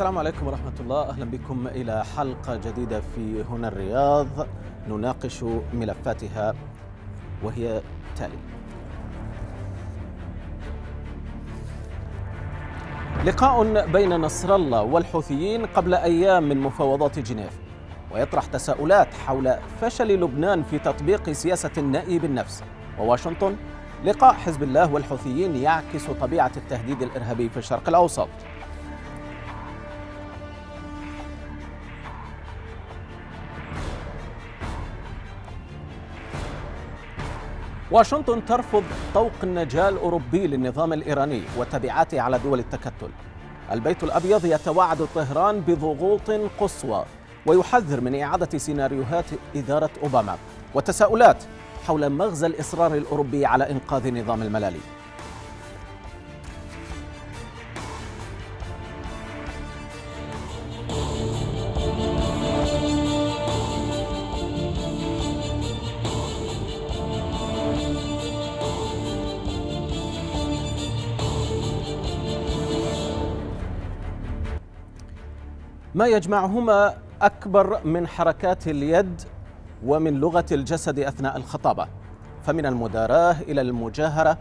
السلام عليكم ورحمة الله أهلا بكم إلى حلقة جديدة في هنا الرياض نناقش ملفاتها وهي تالي لقاء بين نصر الله والحوثيين قبل أيام من مفاوضات جنيف ويطرح تساؤلات حول فشل لبنان في تطبيق سياسة النأي بالنفس وواشنطن لقاء حزب الله والحوثيين يعكس طبيعة التهديد الإرهابي في الشرق الأوسط واشنطن ترفض طوق النجاة الأوروبي للنظام الإيراني وتبعاته على دول التكتل البيت الأبيض يتوعد طهران بضغوط قصوى ويحذر من إعادة سيناريوهات إدارة أوباما وتساؤلات حول مغزى الإصرار الأوروبي على إنقاذ نظام الملالي ما يجمعهما أكبر من حركات اليد ومن لغة الجسد أثناء الخطابة فمن المداراة إلى المجاهرة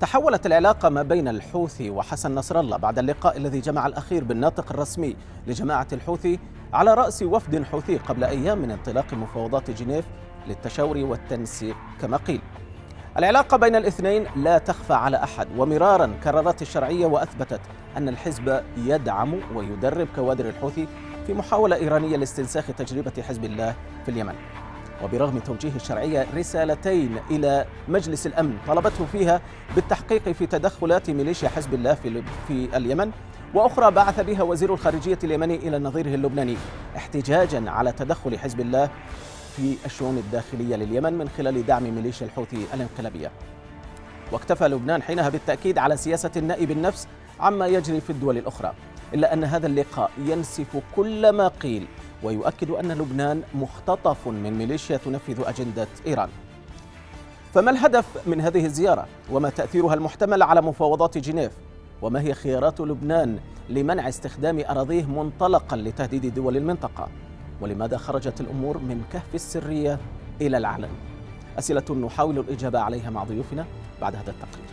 تحولت العلاقة ما بين الحوثي وحسن نصر الله بعد اللقاء الذي جمع الأخير بالناطق الرسمي لجماعة الحوثي على رأس وفد حوثي قبل أيام من انطلاق مفاوضات جنيف للتشاور والتنسيق كما قيل العلاقة بين الاثنين لا تخفى على أحد ومرارا كررت الشرعية وأثبتت أن الحزب يدعم ويدرب كوادر الحوثي في محاولة إيرانية لاستنساخ تجربة حزب الله في اليمن وبرغم توجيه الشرعية رسالتين إلى مجلس الأمن طلبته فيها بالتحقيق في تدخلات ميليشيا حزب الله في, في اليمن وأخرى بعث بها وزير الخارجية اليمني إلى نظيره اللبناني احتجاجا على تدخل حزب الله في الشؤون الداخلية لليمن من خلال دعم ميليشيا الحوثي الانقلابية واكتفى لبنان حينها بالتأكيد على سياسة النائب بالنفس عما يجري في الدول الأخرى إلا أن هذا اللقاء ينسف كل ما قيل ويؤكد أن لبنان مختطف من ميليشيا تنفذ أجندة إيران فما الهدف من هذه الزيارة وما تأثيرها المحتمل على مفاوضات جنيف وما هي خيارات لبنان لمنع استخدام أراضيه منطلقا لتهديد دول المنطقة ولماذا خرجت الأمور من كهف السرية إلى العلن أسئلة نحاول الإجابة عليها مع ضيوفنا بعد هذا التقرير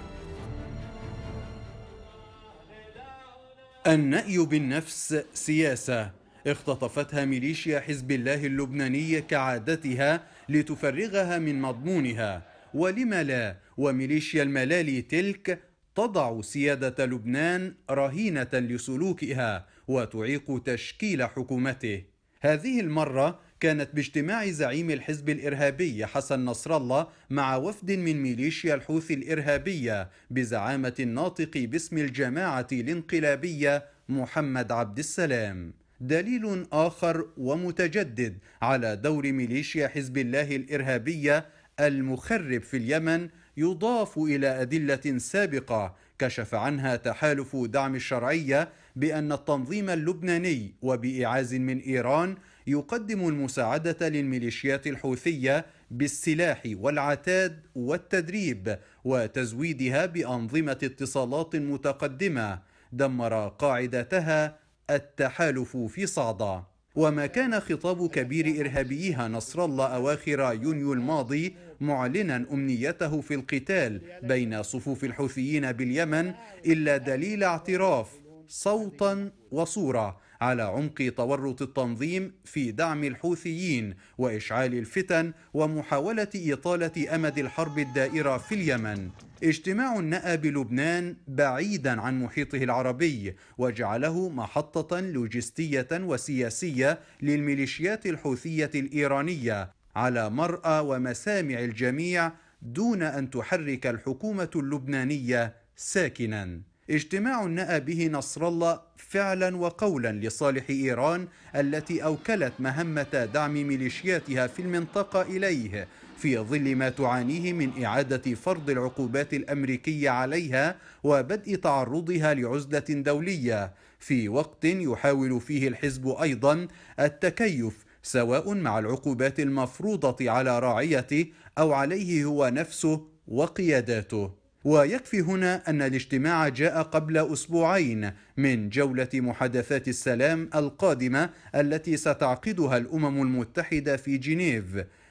النأي بالنفس سياسة اختطفتها ميليشيا حزب الله اللبناني كعادتها لتفرغها من مضمونها ولم لا وميليشيا الملالي تلك تضع سيادة لبنان رهينة لسلوكها وتعيق تشكيل حكومته هذه المرة كانت باجتماع زعيم الحزب الإرهابي حسن نصر الله مع وفد من ميليشيا الحوثي الإرهابية بزعامة الناطق باسم الجماعة الانقلابية محمد عبد السلام دليل آخر ومتجدد على دور ميليشيا حزب الله الإرهابية المخرب في اليمن يضاف إلى أدلة سابقة كشف عنها تحالف دعم الشرعية بأن التنظيم اللبناني وبإعاز من إيران يقدم المساعدة للميليشيات الحوثية بالسلاح والعتاد والتدريب وتزويدها بأنظمة اتصالات متقدمة دمر قاعدتها التحالف في صعدة وما كان خطاب كبير إرهابيها نصر الله أواخر يونيو الماضي معلنا أمنيته في القتال بين صفوف الحوثيين باليمن إلا دليل اعتراف صوتا وصوره على عمق تورط التنظيم في دعم الحوثيين واشعال الفتن ومحاوله اطاله امد الحرب الدائره في اليمن اجتماع نأى بلبنان بعيدا عن محيطه العربي وجعله محطة لوجستية وسياسية للميليشيات الحوثية الإيرانية على مرأى ومسامع الجميع دون أن تحرك الحكومة اللبنانية ساكنا اجتماع نأى به نصر الله فعلا وقولا لصالح إيران التي أوكلت مهمة دعم ميليشياتها في المنطقة إليه في ظل ما تعانيه من إعادة فرض العقوبات الأمريكية عليها وبدء تعرضها لعزلة دولية في وقت يحاول فيه الحزب أيضا التكيف سواء مع العقوبات المفروضة على راعيته أو عليه هو نفسه وقياداته ويكفي هنا أن الاجتماع جاء قبل أسبوعين من جولة محادثات السلام القادمة التي ستعقدها الأمم المتحدة في جنيف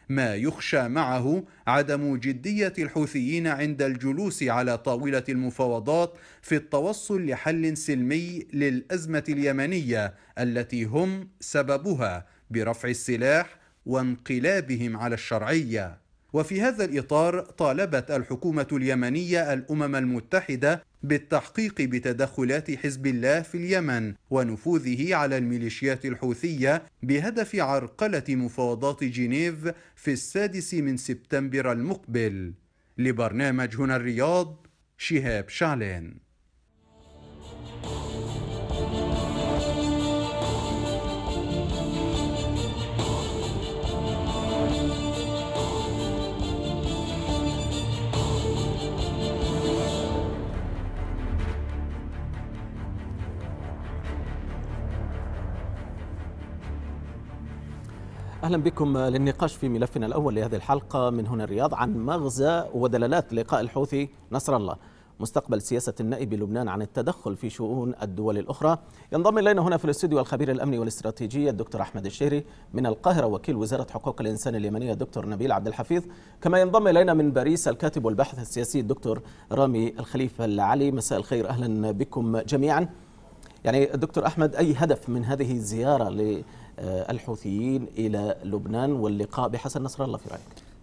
ما يخشى معه عدم جدية الحوثيين عند الجلوس على طاولة المفاوضات في التوصل لحل سلمي للأزمة اليمنية التي هم سببها برفع السلاح وانقلابهم على الشرعيه وفي هذا الإطار طالبت الحكومة اليمنية الأمم المتحدة بالتحقيق بتدخلات حزب الله في اليمن ونفوذه على الميليشيات الحوثية بهدف عرقلة مفاوضات جنيف في السادس من سبتمبر المقبل لبرنامج هنا الرياض شهاب شعلان أهلا بكم للنقاش في ملفنا الأول لهذه الحلقة من هنا الرياض عن مغزى ودلالات لقاء الحوثي نصر الله مستقبل سياسة النائب لبنان عن التدخل في شؤون الدول الأخرى ينضم إلينا هنا في الاستوديو الخبير الأمني والاستراتيجي الدكتور أحمد الشهري من القاهرة وكيل وزارة حقوق الإنسان اليمنية الدكتور نبيل عبد الحفيظ كما ينضم إلينا من باريس الكاتب والباحث السياسي الدكتور رامي الخليفة العلي مساء الخير أهلا بكم جميعا يعني دكتور أحمد أي هدف من هذه الزيارة للحوثيين إلى لبنان واللقاء بحسن نصر الله في رأيك؟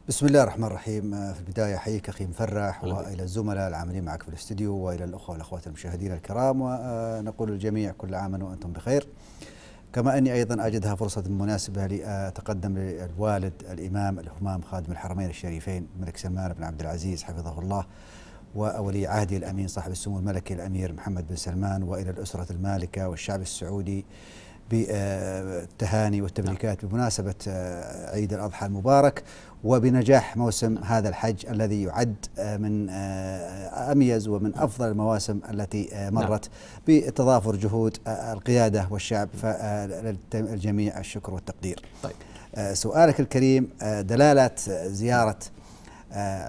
بسم الله الرحمن الرحيم في البداية أحييك أخي مفرح وإلى الزملاء العاملين معك في الاستديو وإلى الأخوة والأخوات المشاهدين الكرام ونقول الجميع كل عام وأنتم بخير كما أني أيضا أجدها فرصة مناسبة لأتقدم للوالد الإمام الهمام خادم الحرمين الشريفين الملك سلمان بن عبد العزيز حفظه الله وولي عهده الأمين صاحب السمو الملكي الأمير محمد بن سلمان وإلى الأسرة المالكة والشعب السعودي بالتهاني والتبريكات نعم. بمناسبة آه، عيد الأضحى المبارك وبنجاح موسم هذا الحج الذي يعد آه، من آه، أميز ومن أفضل المواسم التي نعم. مرت بتضافر جهود القيادة والشعب فللجميع الشكر والتقدير طيب سؤالك الكريم دلالة زيارة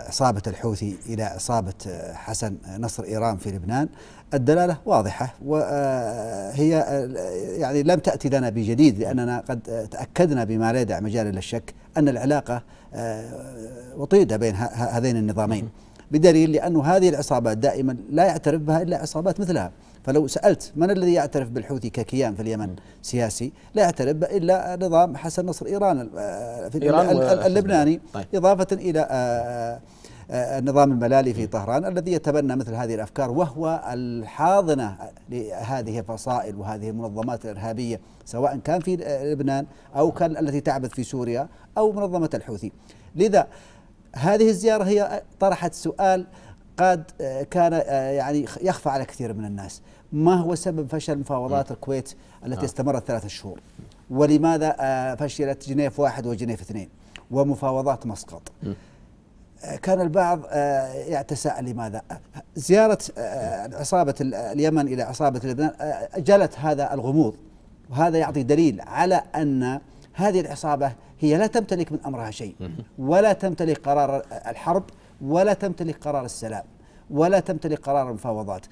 عصابة الحوثي إلى عصابة حسن نصر إيران في لبنان الدلالة واضحة وهي آه، آه، يعني لم تأتي لنا بجديد لأننا قد آه، تأكدنا بما لا يدع مجال للشك أن العلاقة وطيدة بين هذين النظامين بدليل لأن هذه العصابات دائما لا يعترف بها إلا عصابات مثلها فلو سألت من الذي يعترف بالحوثي ككيان في اليمن سياسي لا يعترف إلا نظام حسن نصر إيران, آه، في إيران اللبناني طيب. إضافة إلى آه، آه، النظام الملالي في طهران الذي يتبنى مثل هذه الافكار وهو الحاضنه لهذه الفصائل وهذه المنظمات الارهابيه سواء كان في لبنان او كان التي تعبث في سوريا او منظمه الحوثي. لذا هذه الزياره هي طرحت سؤال قد آه، كان آه، يعني يخفى على كثير من الناس ما هو سبب فشل مفاوضات الكويت التي آه. استمرت ثلاثة شهور ولماذا فشلت جنيف واحد وجنيف اثنين ومفاوضات مسقط كان البعض يتساءل لماذا زيارة عصابة اليمن إلى عصابة لبنان جلت هذا الغموض وهذا يعطي دليل على أن هذه العصابة هي لا تمتلك من أمرها شيء ولا تمتلك قرار الحرب ولا تمتلك قرار السلام ولا تمتلك قرار المفاوضات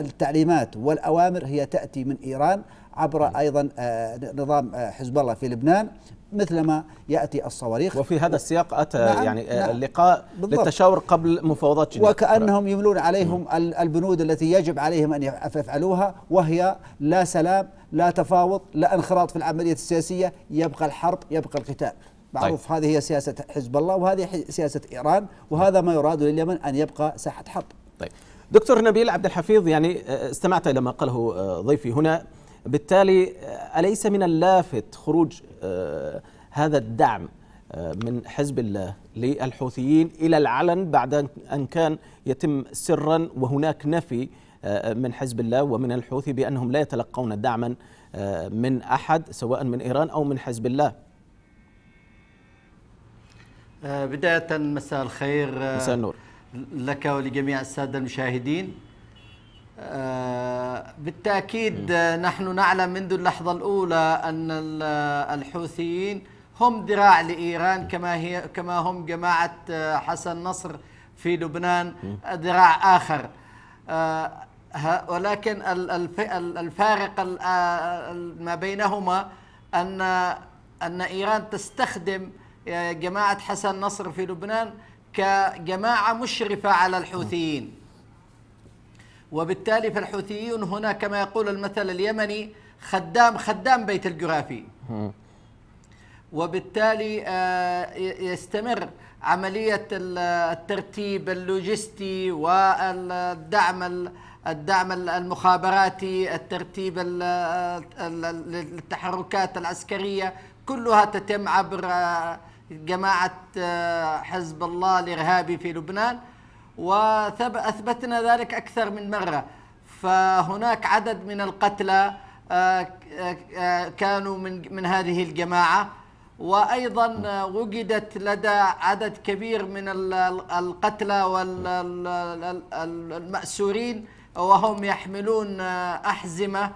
التعليمات والأوامر هي تأتي من إيران عبر نعم. أيضا آه، نظام آه، حزب الله في لبنان مثلما ياتي الصواريخ وفي هذا السياق اتى نعم يعني آه، نعم اللقاء بالضبط للتشاور قبل مفاوضات جنيف وكانهم يملون عليهم نعم. البنود التي يجب عليهم ان يفعلوها وهي لا سلام لا تفاوض لا انخراط في العمليه السياسيه يبقى الحرب يبقى القتال معروف طيب. هذه هي سياسة حزب الله وهذه سياسة إيران وهذا ما يراد لليمن أن يبقى ساحة حرب طيب دكتور نبيل عبد الحفيظ يعني آه، استمعت إلى ما قاله آه، ضيفي هنا بالتالي آه، أليس من اللافت خروج هذا الدعم من حزب الله للحوثيين إلى العلن بعد أن كان يتم سرا وهناك نفي من حزب الله ومن الحوثي بأنهم لا يتلقون دعما من أحد سواء من إيران أو من حزب الله آه، بداية مساء الخير آه، مساء النور لك ولجميع السادة المشاهدين آه، بالتأكيد نحن نعلم منذ اللحظة الأولى أن الحوثيين هم ذراع لإيران كما, هي كما هم جماعة حسن نصر في لبنان ذراع آخر ولكن الفارق ما بينهما أن أن إيران تستخدم جماعة حسن نصر في لبنان كجماعة مشرفة على الحوثيين وبالتالي فالحوثيون هنا كما يقول المثل اليمني خدام خدام بيت الجرافي وبالتالي آه، يستمر عملية الترتيب اللوجستي والدعم الدعم المخابراتي الترتيب للتحركات العسكرية كلها تتم عبر آه، جماعة آه، حزب الله الإرهابي في لبنان وأثبتنا ذلك أكثر من مرة فهناك عدد من القتلى آه، آه، كانوا من من هذه الجماعة وأيضا وجدت لدى عدد كبير من القتلى والمأسورين وهم يحملون أحزمة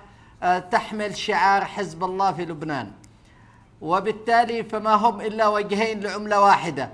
تحمل شعار حزب الله في لبنان وبالتالي فما هم إلا وجهين لعملة واحدة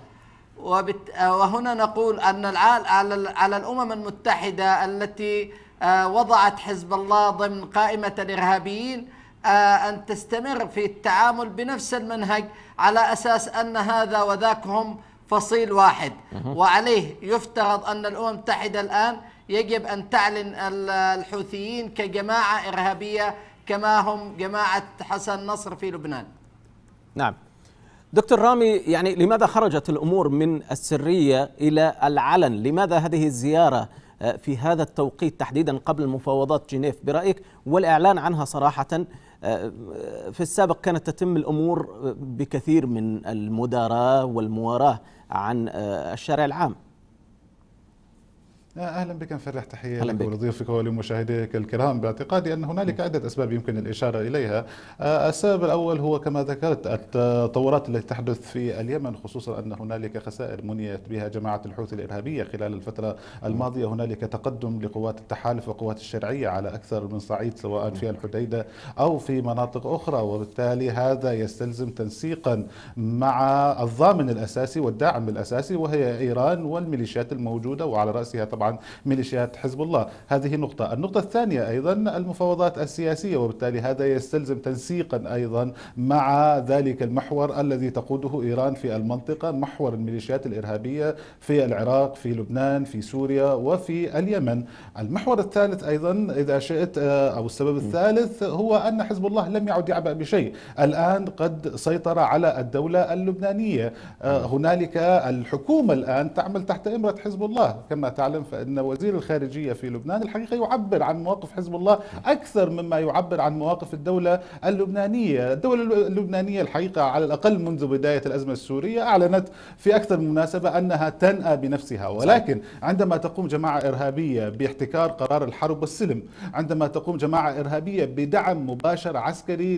وبت... آه، وهنا نقول أن العال على, على الأمم المتحدة التي آه، وضعت حزب الله ضمن قائمة الإرهابيين آه، أن تستمر في التعامل بنفس المنهج على أساس أن هذا وذاك هم فصيل واحد وعليه يفترض أن الأمم المتحدة الآن يجب أن تعلن الحوثيين كجماعة إرهابية كما هم جماعة حسن نصر في لبنان نعم دكتور رامي يعني لماذا خرجت الأمور من السرية إلى العلن لماذا هذه الزيارة آه، في هذا التوقيت تحديدا قبل مفاوضات جنيف برأيك والإعلان عنها صراحة آه، في السابق كانت تتم الأمور آه، بكثير من المداراة والمواراة عن الشارع العام آه، اهلا بك فرح تحيه بك. ولضيوفك ولمشاهديك الكرام باعتقادي ان هنالك عده اسباب يمكن الاشاره اليها آه، السبب الاول هو كما ذكرت التطورات التي تحدث في اليمن خصوصا ان هنالك خسائر منيت بها جماعه الحوثي الارهابيه خلال الفتره الماضيه هنالك تقدم لقوات التحالف وقوات الشرعيه على اكثر من صعيد سواء في الحديده او في مناطق اخرى وبالتالي هذا يستلزم تنسيقا مع الضامن الاساسي والداعم الاساسي وهي ايران والميليشيات الموجوده وعلى راسها طبعا ميليشيات حزب الله هذه نقطة النقطة الثانية أيضا المفاوضات السياسية وبالتالي هذا يستلزم تنسيقا أيضا مع ذلك المحور الذي تقوده إيران في المنطقة محور الميليشيات الإرهابية في العراق في لبنان في سوريا وفي اليمن المحور الثالث أيضا إذا شئت آه، أو السبب الثالث هو أن حزب الله لم يعد يعبأ بشيء الآن قد سيطر على الدولة اللبنانية آه، هنالك الحكومة الآن تعمل تحت إمرة حزب الله كما تعلم فإن وزير الخارجية في لبنان الحقيقة يعبر عن مواقف حزب الله أكثر مما يعبر عن مواقف الدولة اللبنانية الدولة اللبنانية الحقيقة على الأقل منذ بداية الأزمة السورية أعلنت في أكثر من مناسبة أنها تنأى بنفسها ولكن عندما تقوم جماعة إرهابية باحتكار قرار الحرب والسلم عندما تقوم جماعة إرهابية بدعم مباشر عسكري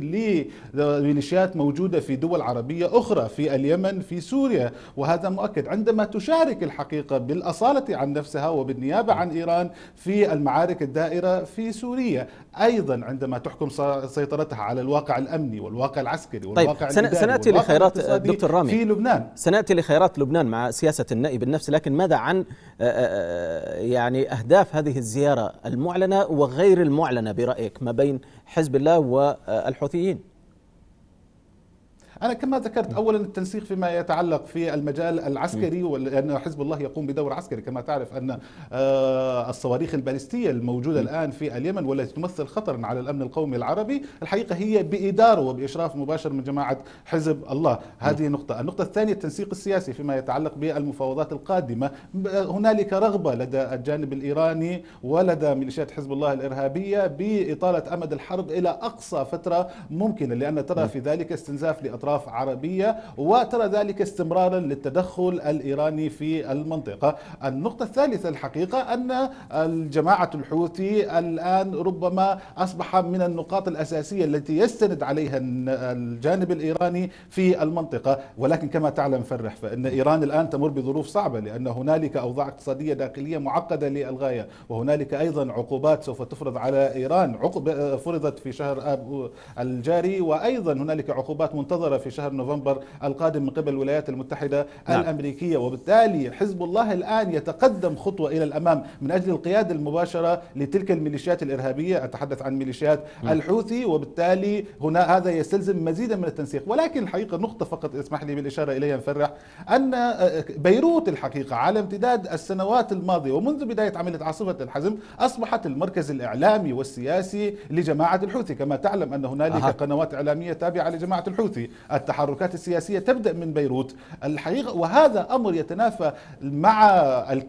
لميليشيات موجودة في دول عربية أخرى في اليمن في سوريا وهذا مؤكد عندما تشارك الحقيقة بالأصالة عن نفسها وبالنيابة عن إيران في المعارك الدائرة في سوريا أيضا عندما تحكم سيطرتها على الواقع الأمني والواقع العسكري طيب، والواقع طيب سنأتي لخيرات دكتور رامي في لبنان سنأتي لخيرات لبنان مع سياسة النائب النفسي لكن ماذا عن آه، آه، آه، يعني أهداف هذه الزيارة المعلنة وغير المعلنة برأيك ما بين حزب الله والحوثيين أنا كما ذكرت نعم. أولا التنسيق فيما يتعلق في المجال العسكري نعم. لأن حزب الله يقوم بدور عسكري كما تعرف أن آه، الصواريخ البالستية الموجودة نعم. الآن في اليمن والتي تمثل خطرا على الأمن القومي العربي الحقيقة هي بإدارة وبإشراف مباشر من جماعة حزب الله هذه نقطة النقطة الثانية التنسيق السياسي فيما يتعلق بالمفاوضات القادمة هنالك رغبة لدى الجانب الإيراني ولدى ميليشيات حزب الله الإرهابية بإطالة أمد الحرب إلى أقصى فترة ممكنة لأن ترى في ذلك استنزاف لأطراف أطراف عربية وترى ذلك استمرارا للتدخل الإيراني في المنطقة النقطة الثالثة الحقيقة أن الجماعة الحوثي الآن ربما أصبح من النقاط الأساسية التي يستند عليها الجانب الإيراني في المنطقة ولكن كما تعلم فرح فإن إيران الآن تمر بظروف صعبة لأن هنالك أوضاع اقتصادية داخلية معقدة للغاية وهنالك أيضا عقوبات سوف تفرض على إيران عقب فرضت في شهر آب الجاري وأيضا هنالك عقوبات منتظرة في شهر نوفمبر القادم من قبل الولايات المتحدة نعم. الأمريكية وبالتالي حزب الله الآن يتقدم خطوة إلى الأمام من أجل القيادة المباشرة لتلك الميليشيات الإرهابية أتحدث عن ميليشيات م. نعم. الحوثي وبالتالي هنا هذا يستلزم مزيدا من التنسيق ولكن الحقيقة نقطة فقط اسمح لي بالإشارة إليها مفرح أن آه، آه، بيروت الحقيقة على امتداد السنوات الماضية ومنذ بداية عملية عاصفة الحزم أصبحت المركز الإعلامي والسياسي لجماعة الحوثي كما تعلم أن هنالك قنوات إعلامية تابعة لجماعة الحوثي التحركات السياسية تبدأ من بيروت الحقيقة وهذا أمر يتنافى مع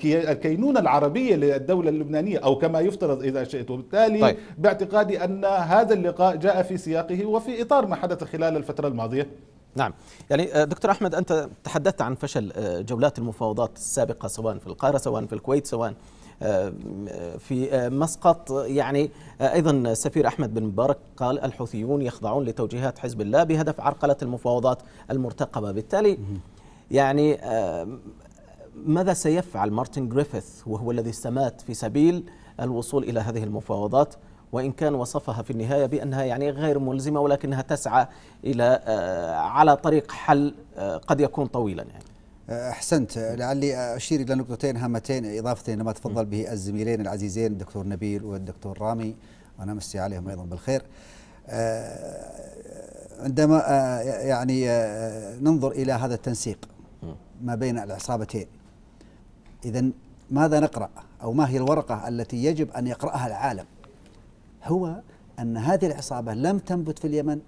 الكينونة العربية للدولة اللبنانية أو كما يفترض إذا شئت وبالتالي طيب. باعتقادي أن هذا اللقاء جاء في سياقه وفي إطار ما حدث خلال الفترة الماضية نعم يعني آه، دكتور أحمد أنت تحدثت عن فشل آه، جولات المفاوضات السابقة سواء في القاهرة سواء في الكويت سواء آه، في آه، مسقط يعني آه، ايضا السفير احمد بن مبارك قال الحوثيون يخضعون لتوجيهات حزب الله بهدف عرقله المفاوضات المرتقبه بالتالي يعني ماذا سيفعل مارتن جريفيث وهو الذي استمات في سبيل الوصول الى هذه المفاوضات وان كان وصفها في النهايه بانها يعني غير ملزمه ولكنها تسعى الى على طريق حل قد يكون طويلا يعني احسنت لعلي اشير الى نقطتين هامتين اضافتين لما تفضل به الزميلين العزيزين الدكتور نبيل والدكتور رامي وانا امسي عليهم ايضا بالخير آه، عندما آه، يعني آه، ننظر الى هذا التنسيق ما بين العصابتين اذا ماذا نقرا او ما هي الورقه التي يجب ان يقراها العالم هو ان هذه العصابه لم تنبت في اليمن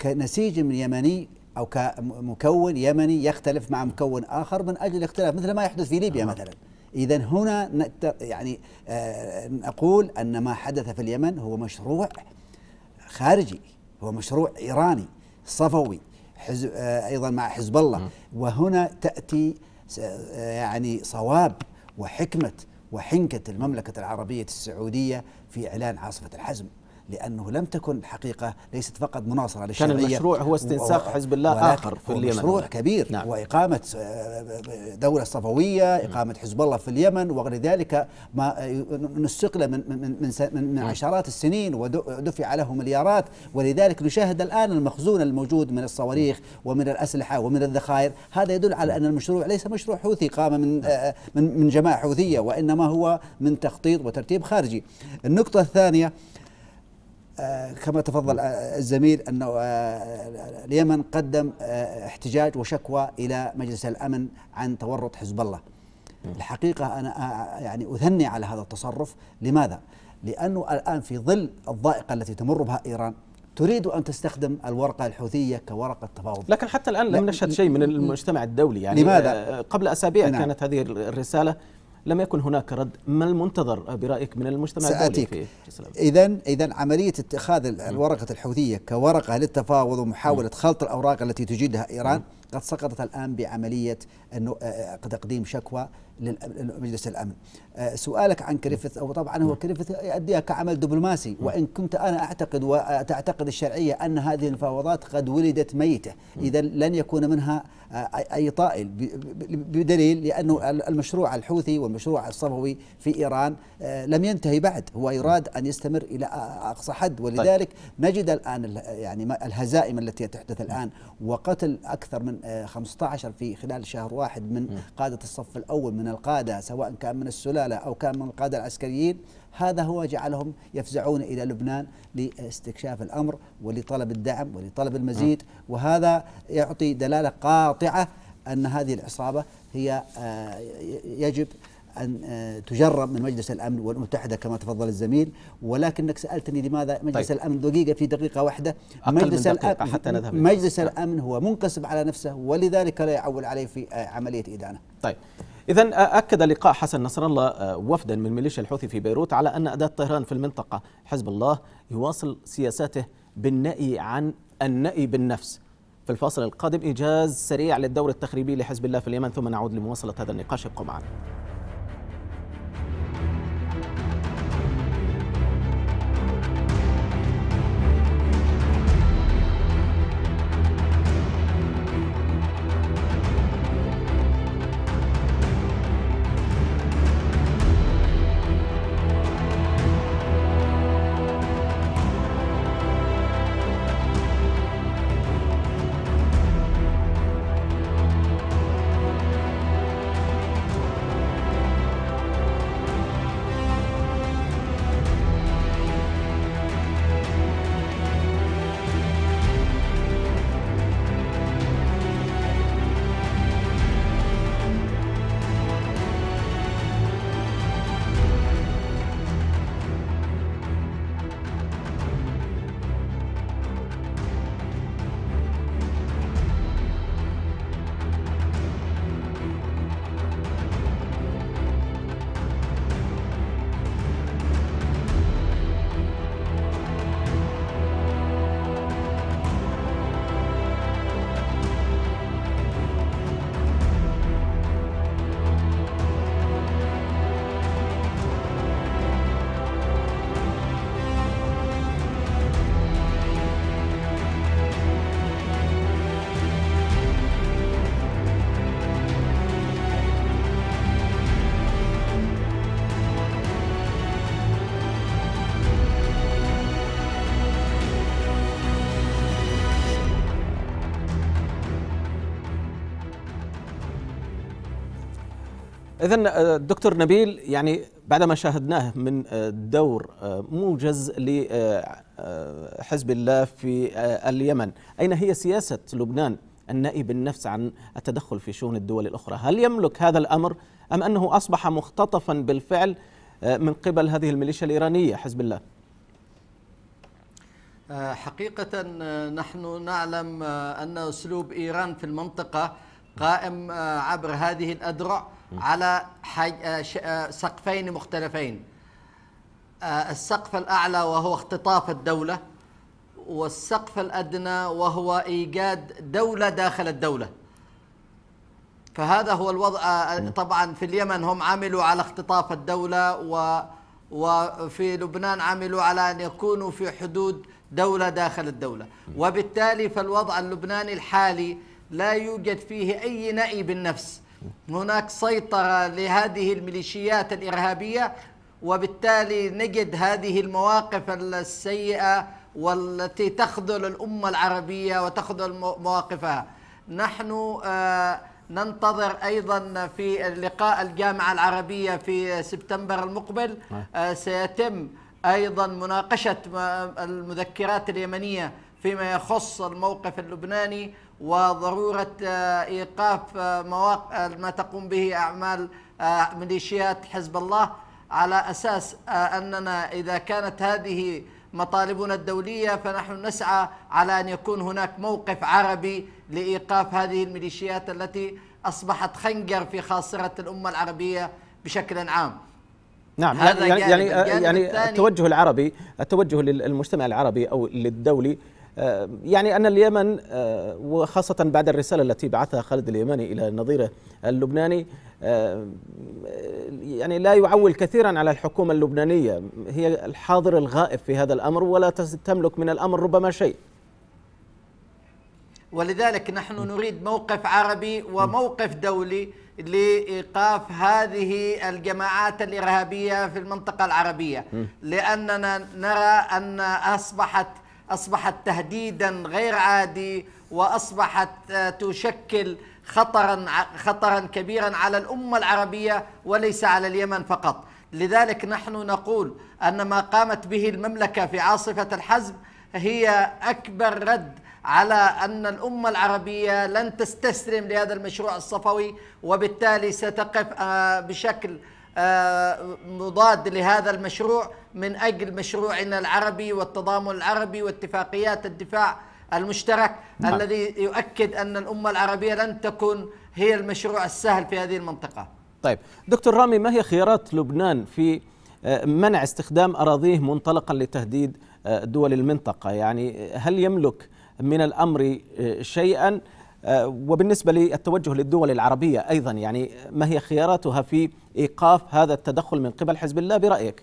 كنسيج من يمني او كمكون يمني يختلف مع مكون اخر من اجل الاختلاف مثل ما يحدث في ليبيا مثلا اذا هنا يعني آه، نقول ان ما حدث في اليمن هو مشروع خارجي هو مشروع ايراني صفوي حزب آه، ايضا مع حزب الله وهنا تاتي آه، يعني صواب وحكمه وحنكه المملكه العربيه السعوديه في اعلان عاصفه الحزم لأنه لم تكن الحقيقة ليست فقط مناصرة للشرعية كان المشروع هو استنساخ حزب الله آخر في اليمن مشروع كبير نعم. وإقامة آه، دولة صفوية إقامة حزب الله في اليمن وغير ذلك ما آه، نستقل من, من, من, من نعم. عشرات السنين ودفع له مليارات ولذلك نشاهد الآن المخزون الموجود من الصواريخ ومن الأسلحة ومن الذخائر هذا يدل على أن المشروع ليس مشروع حوثي قام من, نعم. آه، من, من جماعة حوثية وإنما هو من تخطيط وترتيب خارجي النقطة الثانية آه، كما تفضل آه، الزميل أن آه، اليمن قدم احتجاج وشكوى إلى مجلس الأمن عن تورط حزب الله الحقيقة أنا يعني أثني على هذا التصرف لماذا؟ لأنه الآن في ظل الضائقة التي تمر بها إيران تريد أن تستخدم الورقة الحوثية كورقة تفاوض لكن حتى الآن لم نشهد شيء من المجتمع الدولي يعني لماذا؟ قبل أسابيع نعم. كانت هذه الرسالة لم يكن هناك رد ما المنتظر برأيك من المجتمع الدولي في إذا إذا عملية اتخاذ الورقة الحوثية كورقة للتفاوض ومحاولة خلط الأوراق التي تجيدها إيران م. قد سقطت الآن بعملية آه، آه، تقديم شكوى لمجلس الأمن آه، سؤالك عن كريفث أو طبعا هو نعم. كريفث يؤديها كعمل دبلوماسي نعم. وإن كنت أنا أعتقد وتعتقد الشرعية أن هذه المفاوضات قد ولدت ميتة نعم. إذا لن يكون منها أي طائل بدليل لأنه المشروع الحوثي والمشروع الصفوي في إيران لم ينتهي بعد هو يراد أن يستمر إلى أقصى حد طيب. ولذلك نجد الآن يعني الهزائم التي تحدث الآن وقتل أكثر من 15 في خلال شهر واحد من قادة الصف الأول من القادة سواء كان من السلالة أو كان من القادة العسكريين هذا هو جعلهم يفزعون إلى لبنان لاستكشاف الأمر ولطلب الدعم ولطلب المزيد وهذا يعطي دلالة قاطعة أن هذه العصابة هي آه، يجب أن آه، تجرب من مجلس الأمن والمتحده كما تفضل الزميل ولكنك سألتني لماذا مجلس طيب. الأمن دقيقة في دقيقة واحدة مجلس, دقيقة حتى نذهب مجلس طيب. الأمن هو منقسم على نفسه ولذلك لا يعول عليه في آه، عملية إدانة طيب إذا آه، أكد لقاء حسن نصر الله وفدا من ميليشيا الحوثي في بيروت على أن أداة طهران في المنطقة حزب الله يواصل سياساته بالنأي عن النأي بالنفس في الفاصل القادم إيجاز سريع للدور التخريبي لحزب الله في اليمن ثم نعود لمواصلة هذا النقاش ابقوا معنا إذا الدكتور آه، نبيل يعني بعد ما شاهدناه من آه، دور آه، موجز لحزب الله في اليمن أين هي سياسة لبنان النائي بالنفس عن التدخل في شؤون الدول الأخرى هل يملك هذا الأمر أم أنه أصبح مختطفا بالفعل من قبل هذه الميليشيا الإيرانية حزب الله حقيقة نحن نعلم أن أسلوب إيران في المنطقة قائم آه، عبر هذه الأدرع على آه، آه، سقفين مختلفين السقف الأعلى وهو اختطاف الدولة والسقف الأدنى وهو إيجاد دولة داخل الدولة فهذا هو الوضع طبعا في اليمن هم عملوا على اختطاف الدولة و وفي لبنان عملوا على أن يكونوا في حدود دولة داخل الدولة وبالتالي فالوضع اللبناني الحالي لا يوجد فيه أي نأي بالنفس هناك سيطرة لهذه الميليشيات الإرهابية وبالتالي نجد هذه المواقف السيئة والتي تخذل الأمة العربية وتخذل مواقفها نحن آه، ننتظر أيضا في لقاء الجامعة العربية في سبتمبر المقبل نعم. آه، سيتم أيضا مناقشة المذكرات اليمنية فيما يخص الموقف اللبناني وضروره آه، ايقاف آه، مواقع ما تقوم به اعمال آه، ميليشيات حزب الله على اساس اننا اذا كانت هذه مطالبنا الدوليه فنحن نسعى على ان يكون هناك موقف عربي لايقاف هذه الميليشيات التي اصبحت خنجر في خاصره الامه العربيه بشكل عام. نعم هذا يعني جانب يعني, جانب يعني التوجه العربي التوجه للمجتمع العربي او للدولي آه، يعني أن اليمن آه، وخاصة بعد الرسالة التي بعثها خالد اليماني إلى نظيره اللبناني آه، يعني لا يعول كثيرا على الحكومة اللبنانية هي الحاضر الغائب في هذا الأمر ولا تملك من الأمر ربما شيء ولذلك نحن نريد موقف عربي وموقف دولي لإيقاف هذه الجماعات الإرهابية في المنطقة العربية لأننا نرى أن أصبحت أصبحت تهديدا غير عادي وأصبحت آه، تشكل خطرا خطرا كبيرا على الأمة العربية وليس على اليمن فقط لذلك نحن نقول أن ما قامت به المملكة في عاصفة الحزم هي أكبر رد على أن الأمة العربية لن تستسلم لهذا المشروع الصفوي وبالتالي ستقف آه، بشكل آه، مضاد لهذا المشروع من أجل مشروعنا العربي والتضامن العربي واتفاقيات الدفاع المشترك نعم. الذي يؤكد أن الأمة العربية لن تكون هي المشروع السهل في هذه المنطقة طيب دكتور رامي ما هي خيارات لبنان في آه، منع استخدام أراضيه منطلقا لتهديد آه، دول المنطقة يعني هل يملك من الأمر شيئا آه، وبالنسبة للتوجه للدول العربية أيضا يعني ما هي خياراتها في إيقاف هذا التدخل من قبل حزب الله برأيك؟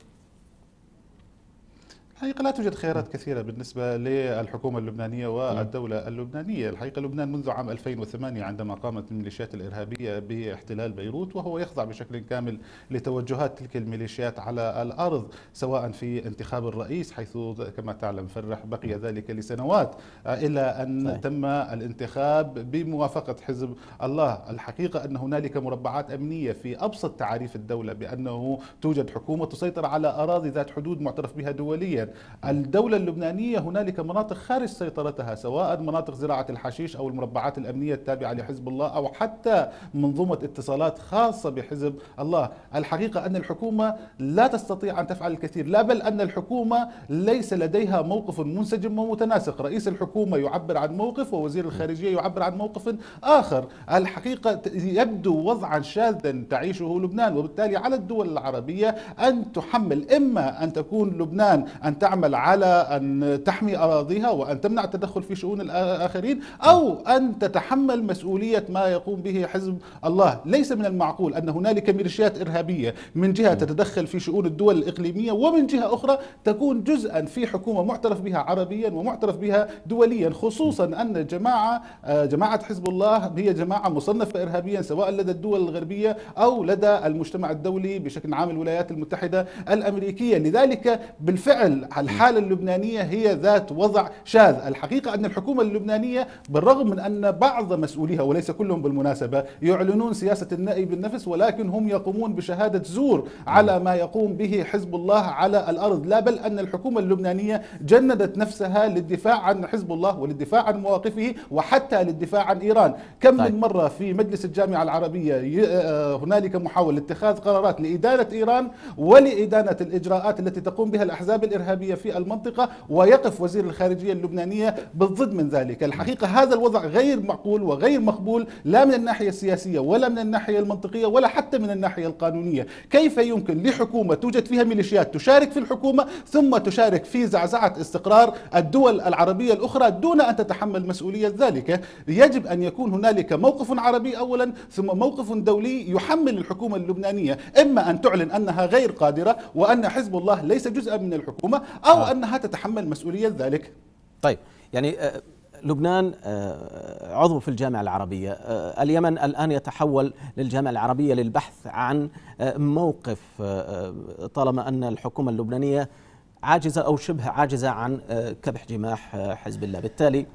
الحقيقة لا توجد خيارات نعم. كثيرة بالنسبة للحكومة اللبنانية نعم. والدولة اللبنانية الحقيقة لبنان منذ عام 2008 عندما قامت الميليشيات الإرهابية باحتلال بيروت وهو يخضع بشكل كامل لتوجهات تلك الميليشيات على الأرض سواء في انتخاب الرئيس حيث كما تعلم فرح بقي نعم. ذلك لسنوات إلى أن صحيح. تم الانتخاب بموافقة حزب الله الحقيقة أن هنالك مربعات أمنية في أبسط تعاريف الدولة بأنه توجد حكومة تسيطر على أراضي ذات حدود معترف بها دوليا الدولة اللبنانية هنالك مناطق خارج سيطرتها سواء مناطق زراعة الحشيش أو المربعات الأمنية التابعة لحزب الله أو حتى منظومة اتصالات خاصة بحزب الله الحقيقة أن الحكومة لا تستطيع أن تفعل الكثير لا بل أن الحكومة ليس لديها موقف منسجم ومتناسق رئيس الحكومة يعبر عن موقف ووزير الخارجية يعبر عن موقف آخر الحقيقة يبدو وضعا شاذا تعيشه لبنان وبالتالي على الدول العربية أن تحمل إما أن تكون لبنان أن تعمل على أن تحمي أراضيها وأن تمنع التدخل في شؤون الآخرين أو أن تتحمل مسؤولية ما يقوم به حزب الله ليس من المعقول أن هنالك ميليشيات إرهابية من جهة تتدخل في شؤون الدول الإقليمية ومن جهة أخرى تكون جزءا في حكومة معترف بها عربيا ومعترف بها دوليا خصوصا أن جماعة آه، جماعة حزب الله هي جماعة مصنفة إرهابيا سواء لدى الدول الغربية أو لدى المجتمع الدولي بشكل عام الولايات المتحدة الأمريكية لذلك بالفعل الحالة اللبنانية هي ذات وضع شاذ الحقيقة أن الحكومة اللبنانية بالرغم من أن بعض مسؤوليها وليس كلهم بالمناسبة يعلنون سياسة النائب بالنفس ولكن هم يقومون بشهادة زور على ما يقوم به حزب الله على الأرض لا بل أن الحكومة اللبنانية جندت نفسها للدفاع عن حزب الله وللدفاع عن مواقفه وحتى للدفاع عن إيران كم طيب. من مرة في مجلس الجامعة العربية آه، آه، هنالك محاولة اتخاذ قرارات لإدانة إيران ولإدانة الإجراءات التي تقوم بها الأحزاب الإرهابية الإرهابية في المنطقة ويقف وزير الخارجية اللبنانية بالضد من ذلك الحقيقة هذا الوضع غير معقول وغير مقبول لا من الناحية السياسية ولا من الناحية المنطقية ولا حتى من الناحية القانونية كيف يمكن لحكومة توجد فيها ميليشيات تشارك في الحكومة ثم تشارك في زعزعة استقرار الدول العربية الأخرى دون أن تتحمل مسؤولية ذلك يجب أن يكون هنالك موقف عربي أولا ثم موقف دولي يحمل الحكومة اللبنانية إما أن تعلن أنها غير قادرة وأن حزب الله ليس جزءا من الحكومة أو آه. أنها تتحمل مسؤولية ذلك طيب يعني آه، لبنان آه، عضو في الجامعة العربية آه، اليمن الآن يتحول للجامعة العربية للبحث عن موقف طالما أن الحكومة اللبنانية عاجزة أو شبه عاجزة عن كبح جماح حزب الله بالتالي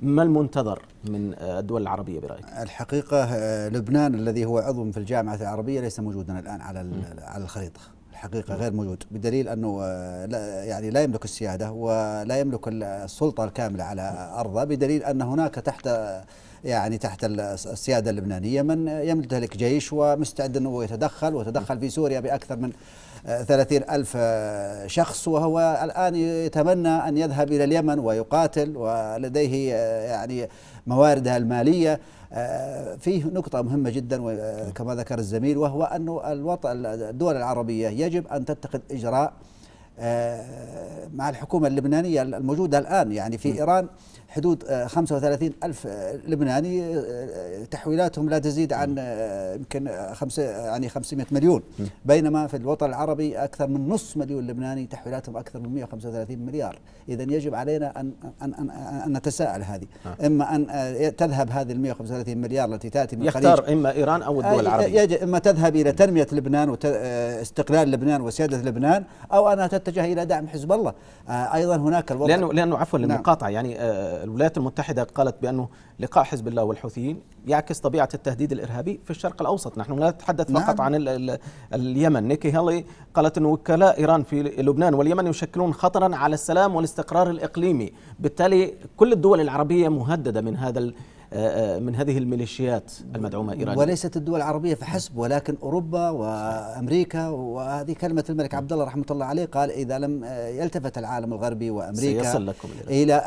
ما المنتظر من الدول العربية برأيك؟ الحقيقة لبنان الذي هو عضو في الجامعة العربية ليس موجودا الآن على على الخريطة الحقيقه غير موجود بدليل انه آه، لا يعني لا يملك السياده ولا يملك السلطه الكامله على ارضه بدليل ان هناك تحت يعني تحت السياده اللبنانيه من يمتلك جيش ومستعد انه يتدخل وتدخل في سوريا باكثر من آه، ثلاثين ألف آه، شخص وهو الآن يتمنى أن يذهب إلى اليمن ويقاتل ولديه يعني مواردها المالية فيه نقطة مهمة جدا كما ذكر الزميل وهو أن الدول العربية يجب أن تتخذ إجراء آه، مع الحكومة اللبنانية الموجودة الآن يعني في نعم. إيران حدود 35 آه، ألف آه، لبناني يعني، آه، تحويلاتهم لا تزيد عن يمكن خمسة يعني 500 مليون بينما في الوطن العربي أكثر من نص مليون لبناني تحويلاتهم أكثر من 135 مليار إذا يجب علينا أن أن أن, أن نتساءل هذه إما أن تذهب هذه ال 135 مليار التي تأتي من يختار الخليج إما إيران أو الدول العربية إما تذهب إلى تنمية لبنان واستقلال لبنان وسيادة لبنان أو أنها تتجه إلى دعم حزب الله أيضا هناك الوضع لأنه لأنه عفوا نعم. للمقاطعة يعني الولايات المتحدة قالت بأنه لقاء حزب الله والحوثيين يعكس طبيعة التهديد الإرهابي في الشرق الأوسط نحن لا نتحدث نعم. فقط عن الـ الـ اليمن نيكي هيلي قالت أن وكلاء إيران في لبنان واليمن يشكلون خطرا على السلام والاستقرار الإقليمي بالتالي كل الدول العربية مهددة من هذا آه، آه، من هذه الميليشيات المدعومة إيرانيا وليست الدول العربية فحسب ولكن أوروبا وأمريكا وهذه كلمة الملك عبد الله رحمة الله عليه قال إذا لم آه، يلتفت العالم الغربي وأمريكا سيصل لكم إلى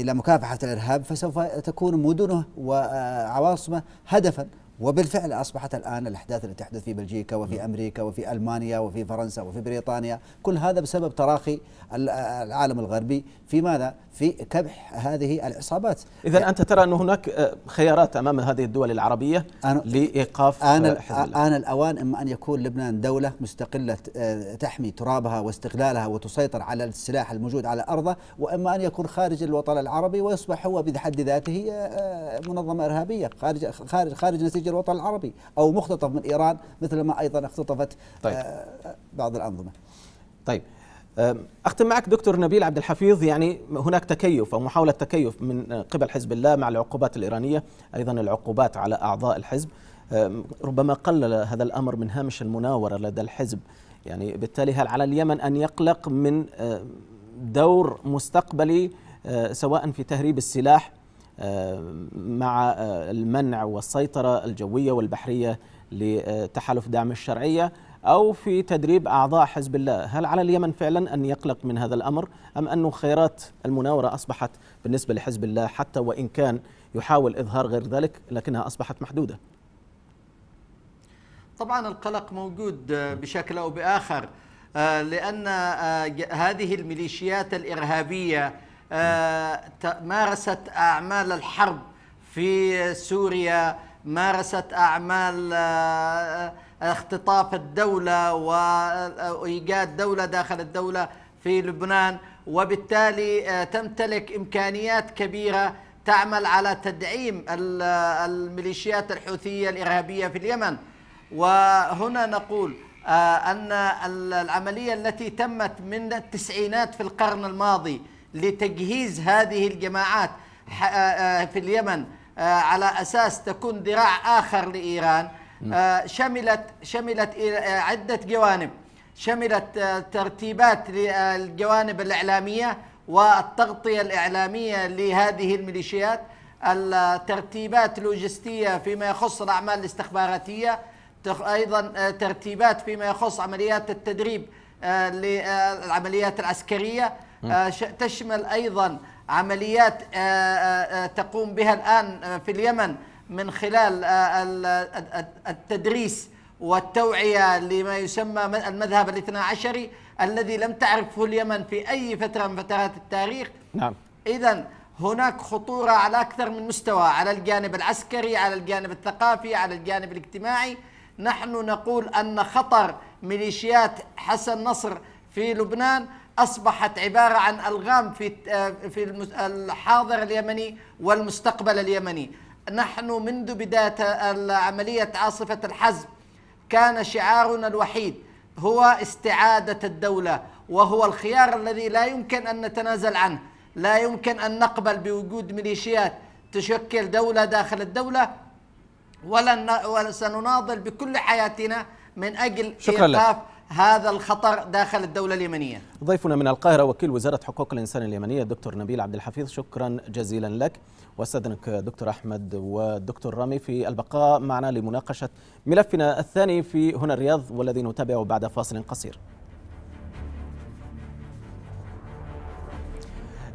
إلى مكافحة الإرهاب فسوف تكون مدنه وعواصمه هدفا وبالفعل اصبحت الان الاحداث التي تحدث في بلجيكا وفي نعم. امريكا وفي المانيا وفي فرنسا وفي بريطانيا، كل هذا بسبب تراخي العالم الغربي في ماذا؟ في كبح هذه العصابات إذا يعني أنت ترى أن هناك آه، خيارات أمام هذه الدول العربية أنا لإيقاف أنا, آه، أنا الأوان إما أن يكون لبنان دولة مستقلة آه، تحمي ترابها واستقلالها وتسيطر على السلاح الموجود على أرضه وإما أن يكون خارج الوطن العربي ويصبح هو بحد ذاته منظمة إرهابية خارج خارج خارج نسيج الوطن العربي أو مختطف من إيران مثل ما أيضا اختطفت طيب. بعض الأنظمة طيب اختم معك دكتور نبيل عبد الحفيظ يعني هناك تكيف او محاوله تكيف من قبل حزب الله مع العقوبات الايرانيه ايضا العقوبات على اعضاء الحزب ربما قلل هذا الامر من هامش المناوره لدى الحزب يعني بالتالي هل على اليمن ان يقلق من دور مستقبلي أه، سواء في تهريب السلاح أه، مع أه، المنع والسيطره الجويه والبحريه لتحالف دعم الشرعيه أو في تدريب أعضاء حزب الله هل على اليمن فعلا أن يقلق من هذا الأمر أم أن خيرات المناورة أصبحت بالنسبة لحزب الله حتى وإن كان يحاول إظهار غير ذلك لكنها أصبحت محدودة طبعا القلق موجود آه، بشكل أو بآخر آه، لأن آه، هذه الميليشيات الإرهابية مارست أعمال الحرب في سوريا مارست أعمال اختطاف الدولة وإيجاد دولة داخل الدولة في لبنان وبالتالي آه، تمتلك إمكانيات كبيرة تعمل على تدعيم الميليشيات الحوثية الإرهابية في اليمن وهنا نقول آه، أن العملية التي تمت من التسعينات في القرن الماضي لتجهيز هذه الجماعات آه، في اليمن على أساس تكون ذراع آخر لإيران نعم. آه، شملت شملت آه، عدة جوانب شملت آه، ترتيبات للجوانب الإعلامية والتغطية الإعلامية لهذه الميليشيات الترتيبات اللوجستية فيما يخص الأعمال الاستخباراتية أيضا ترتيبات فيما يخص عمليات التدريب للعمليات العسكرية نعم. تشمل أيضا عمليات تقوم بها الآن في اليمن من خلال التدريس والتوعية لما يسمى المذهب الاثنى عشري الذي لم تعرفه اليمن في أي فترة من فترات التاريخ نعم إذا هناك خطورة على أكثر من مستوى على الجانب العسكري على الجانب الثقافي على الجانب الاجتماعي نحن نقول أن خطر ميليشيات حسن نصر في لبنان أصبحت عبارة عن ألغام في آه، في الحاضر اليمني والمستقبل اليمني نحن منذ بداية عملية عاصفة الحزم كان شعارنا الوحيد هو استعادة الدولة وهو الخيار الذي لا يمكن أن نتنازل عنه لا يمكن أن نقبل بوجود ميليشيات تشكل دولة داخل الدولة ولن سنناضل بكل حياتنا من أجل شكرا إيقاف لك. هذا الخطر داخل الدولة اليمنية ضيفنا من القاهرة وكيل وزارة حقوق الإنسان اليمنية الدكتور نبيل عبد الحفيظ شكرا جزيلا لك واستاذنك دكتور احمد والدكتور رامي في البقاء معنا لمناقشه ملفنا الثاني في هنا الرياض والذي نتابعه بعد فاصل قصير.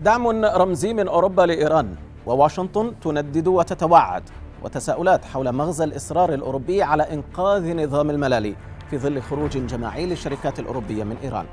دعم رمزي من اوروبا لايران وواشنطن تندد وتتوعد وتساؤلات حول مغزى الاصرار الاوروبي على انقاذ نظام الملالي. في ظل خروج جماعي للشركات الأوروبية من إيران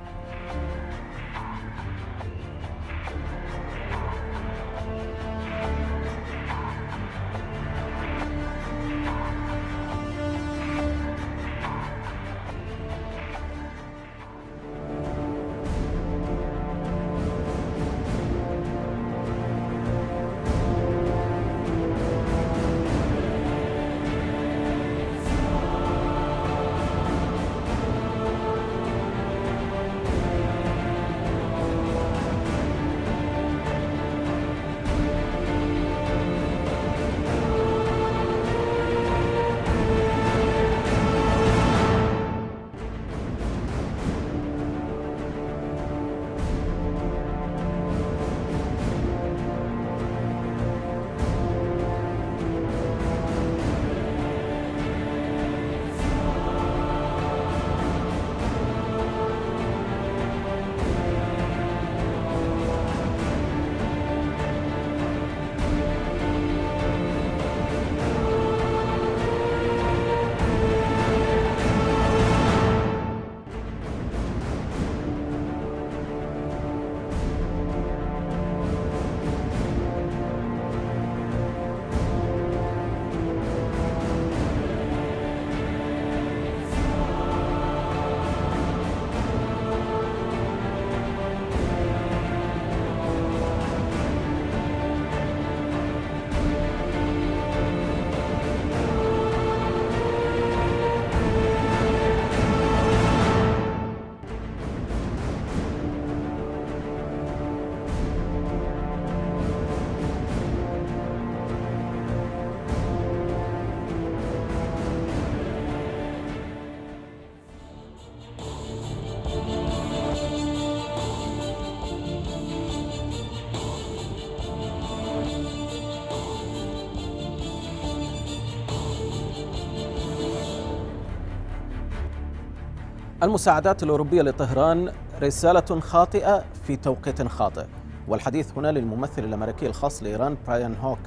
المساعدات الأوروبية لطهران رسالة خاطئة في توقيت خاطئ والحديث هنا للممثل الأمريكي الخاص لإيران برايان هوك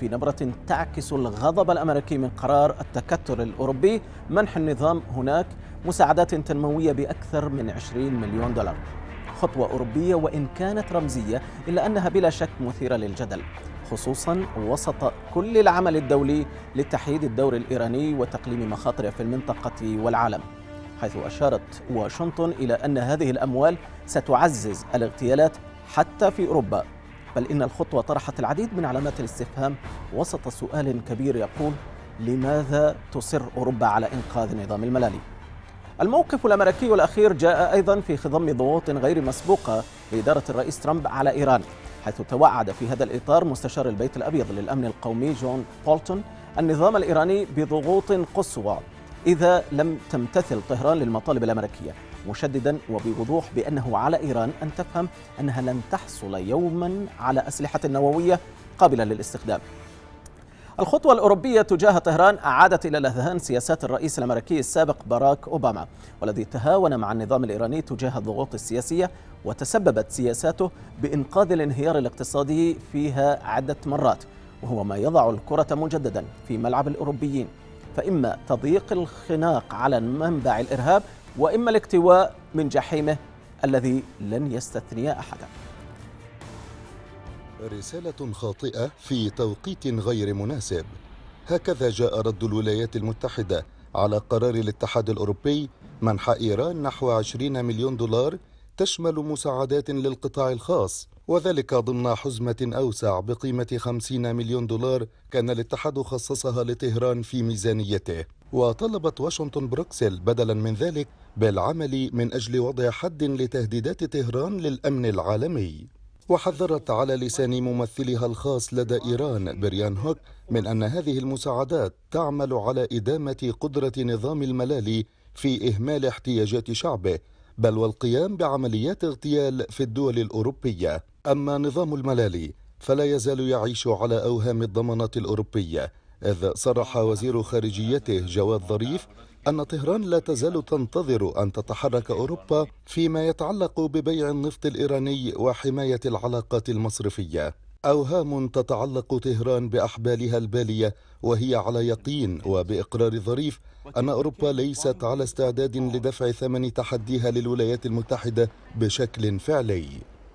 في نبرة تعكس الغضب الأمريكي من قرار التكتل الأوروبي منح النظام هناك مساعدات تنموية بأكثر من 20 مليون دولار خطوة أوروبية وإن كانت رمزية إلا أنها بلا شك مثيرة للجدل خصوصا وسط كل العمل الدولي لتحييد الدور الإيراني وتقليم مخاطره في المنطقة والعالم حيث أشارت واشنطن إلى أن هذه الأموال ستعزز الاغتيالات حتى في أوروبا بل إن الخطوة طرحت العديد من علامات الاستفهام وسط سؤال كبير يقول لماذا تصر أوروبا على إنقاذ نظام الملالي؟ الموقف الأمريكي الأخير جاء أيضا في خضم ضغوط غير مسبوقة لإدارة الرئيس ترامب على إيران حيث توعد في هذا الإطار مستشار البيت الأبيض للأمن القومي جون بولتون النظام الإيراني بضغوط قصوى إذا لم تمتثل طهران للمطالب الأمريكية مشددا وبوضوح بأنه على إيران أن تفهم أنها لن تحصل يوما على أسلحة نووية قابلة للاستخدام الخطوة الأوروبية تجاه طهران أعادت إلى الأذهان سياسات الرئيس الأمريكي السابق باراك أوباما والذي تهاون مع النظام الإيراني تجاه الضغوط السياسية وتسببت سياساته بإنقاذ الانهيار الاقتصادي فيها عدة مرات وهو ما يضع الكرة مجددا في ملعب الأوروبيين فإما تضييق الخناق على منبع الإرهاب وإما الاكتواء من جحيمه الذي لن يستثني أحدا رسالة خاطئة في توقيت غير مناسب هكذا جاء رد الولايات المتحدة على قرار الاتحاد الأوروبي منح إيران نحو 20 مليون دولار تشمل مساعدات للقطاع الخاص وذلك ضمن حزمة أوسع بقيمة 50 مليون دولار كان الاتحاد خصصها لطهران في ميزانيته وطلبت واشنطن بروكسل بدلا من ذلك بالعمل من أجل وضع حد لتهديدات طهران للأمن العالمي وحذرت على لسان ممثلها الخاص لدى إيران بريان هوك من أن هذه المساعدات تعمل على إدامة قدرة نظام الملالي في إهمال احتياجات شعبه بل والقيام بعمليات اغتيال في الدول الأوروبية أما نظام الملالي فلا يزال يعيش على أوهام الضمانات الأوروبية إذ صرح وزير خارجيته جواد ظريف أن طهران لا تزال تنتظر أن تتحرك أوروبا فيما يتعلق ببيع النفط الإيراني وحماية العلاقات المصرفية أوهام تتعلق طهران بأحبالها البالية وهي على يقين وبإقرار ظريف أن أوروبا ليست على استعداد لدفع ثمن تحديها للولايات المتحدة بشكل فعلي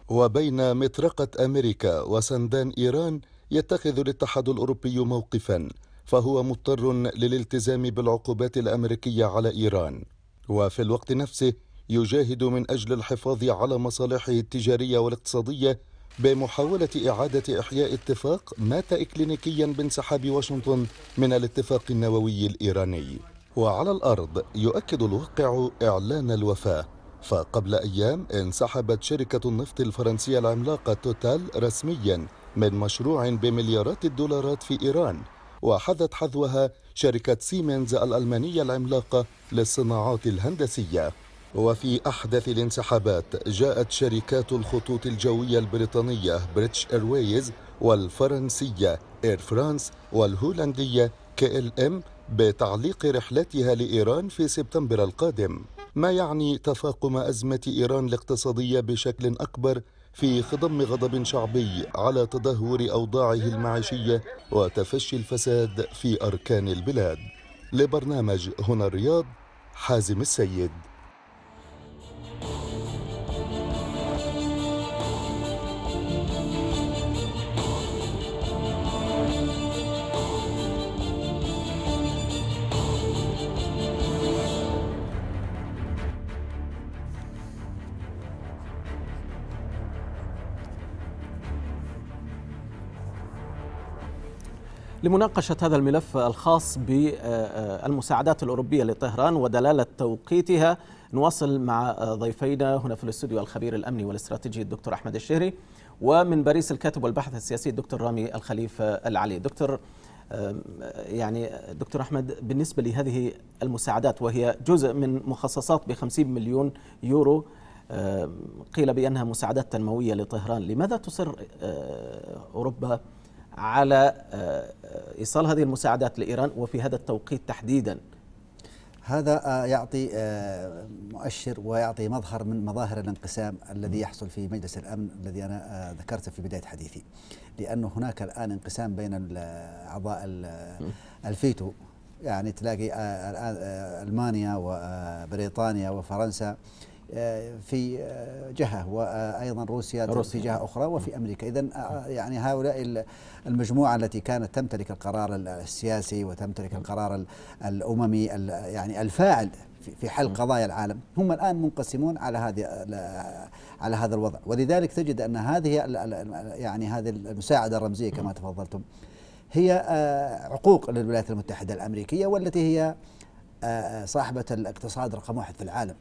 وبين مطرقة أمريكا وسندان إيران يتخذ الاتحاد الأوروبي موقفا فهو مضطر للالتزام بالعقوبات الأمريكية على إيران وفي الوقت نفسه يجاهد من أجل الحفاظ على مصالحه التجارية والاقتصادية بمحاولة إعادة إحياء اتفاق مات إكلينيكيا بانسحاب واشنطن من الاتفاق النووي الإيراني وعلى الأرض يؤكد الواقع إعلان الوفاة فقبل أيام انسحبت شركة النفط الفرنسية العملاقة توتال رسميا من مشروع بمليارات الدولارات في إيران وحذت حذوها شركة سيمنز الألمانية العملاقة للصناعات الهندسية وفي أحدث الانسحابات جاءت شركات الخطوط الجوية البريطانية بريتش إيرويز والفرنسية إير فرانس والهولندية كي ال ام بتعليق رحلتها لإيران في سبتمبر القادم ما يعني تفاقم أزمة إيران الاقتصادية بشكل أكبر في خضم غضب شعبي على تدهور أوضاعه المعيشية وتفشي الفساد في أركان البلاد لبرنامج هنا الرياض حازم السيد لمناقشة هذا الملف الخاص بالمساعدات الأوروبية لطهران ودلالة توقيتها نواصل مع ضيفينا هنا في الاستوديو الخبير الأمني والاستراتيجي الدكتور أحمد الشهري ومن باريس الكاتب والباحث السياسي الدكتور رامي الخليفة العلي دكتور يعني دكتور أحمد بالنسبة لهذه المساعدات وهي جزء من مخصصات ب 50 مليون يورو قيل بأنها مساعدات تنموية لطهران لماذا تصر أوروبا على آه، آه، إيصال هذه المساعدات لإيران وفي هذا التوقيت تحديدا هذا آه، يعطي مؤشر ويعطي مظهر من مظاهر الانقسام الذي يحصل في مجلس الامن الذي انا ذكرته في بدايه حديثي لانه هناك الان انقسام بين اعضاء الفيتو يعني تلاقي الان المانيا وبريطانيا وفرنسا آه، في آه، جهه وايضا روسيا, روسيا. في جهه اخرى وفي امريكا اذا آه، يعني هؤلاء المجموعه التي كانت تمتلك القرار السياسي وتمتلك القرار الاممي يعني الفاعل في حل قضايا العالم هم الان منقسمون على هذه على هذا الوضع ولذلك تجد ان هذه يعني هذه المساعده الرمزيه كما تفضلتم هي عقوق للولايات المتحده الامريكيه والتي هي صاحبه الاقتصاد رقم واحد في العالم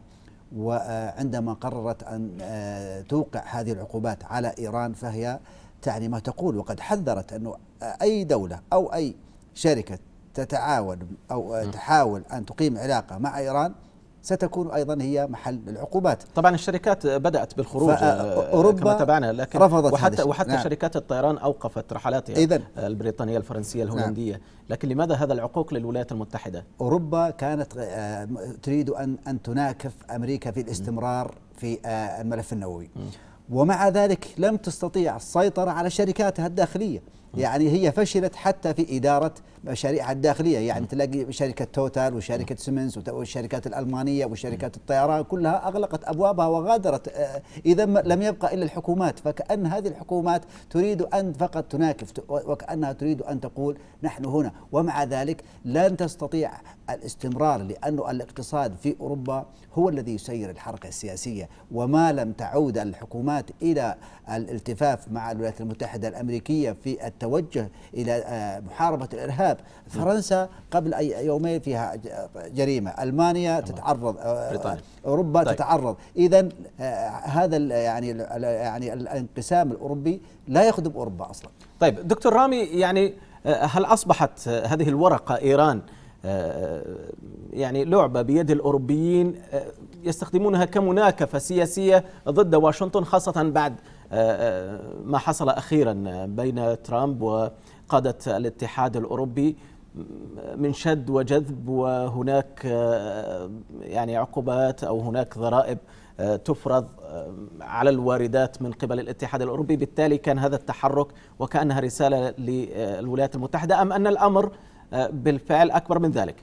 وعندما قررت أن آه، توقع هذه العقوبات على إيران فهي تعني ما تقول وقد حذرت أنه أي دولة أو أي شركة تتعاون أو آه، نعم. تحاول أن تقيم علاقة مع إيران ستكون أيضا هي محل للعقوبات طبعا الشركات بدأت بالخروج آه، أوروبا كما تابعنا لكن رفضت وحتى, وحتى نعم شركات الطيران أوقفت رحلاتها إذن البريطانية الفرنسية نعم. الهولندية نعم لكن لماذا هذا العقوق للولايات المتحدة؟ أوروبا كانت آه، تريد أن أن تناكف أمريكا في الاستمرار في آه، الملف النووي ومع ذلك لم تستطيع السيطرة على شركاتها الداخلية يعني هي فشلت حتى في إدارة مشاريعها الداخلية يعني تلاقي شركة توتال وشركة سيمنز والشركات الألمانية وشركات الطيران كلها أغلقت أبوابها وغادرت آه، إذا لم يبقى إلا الحكومات فكأن هذه الحكومات تريد أن فقط تناكف وكأنها تريد أن تقول نحن هنا ومع ذلك لن تستطيع الاستمرار لأن الاقتصاد في أوروبا هو الذي يسير الحركة السياسية وما لم تعود الحكومات إلى الالتفاف مع الولايات المتحدة الأمريكية في الت تتوجه إلى آه، محاربة الإرهاب فرنسا قبل أي يومين فيها جريمة ألمانيا تتعرض آه، بريطانيا. أوروبا طيب. تتعرض إذا آه، هذا يعني يعني الانقسام الأوروبي لا يخدم أوروبا أصلا طيب دكتور رامي يعني هل أصبحت هذه الورقة إيران يعني لعبة بيد الأوروبيين يستخدمونها كمناكفة سياسية ضد واشنطن خاصة بعد آه، آه، ما حصل أخيرا بين ترامب وقادة الاتحاد الأوروبي من شد وجذب وهناك آه، يعني عقوبات أو هناك ضرائب تفرض على الواردات من قبل الاتحاد الأوروبي بالتالي كان هذا التحرك وكأنها رسالة للولايات المتحدة أم أن الأمر بالفعل أكبر من ذلك؟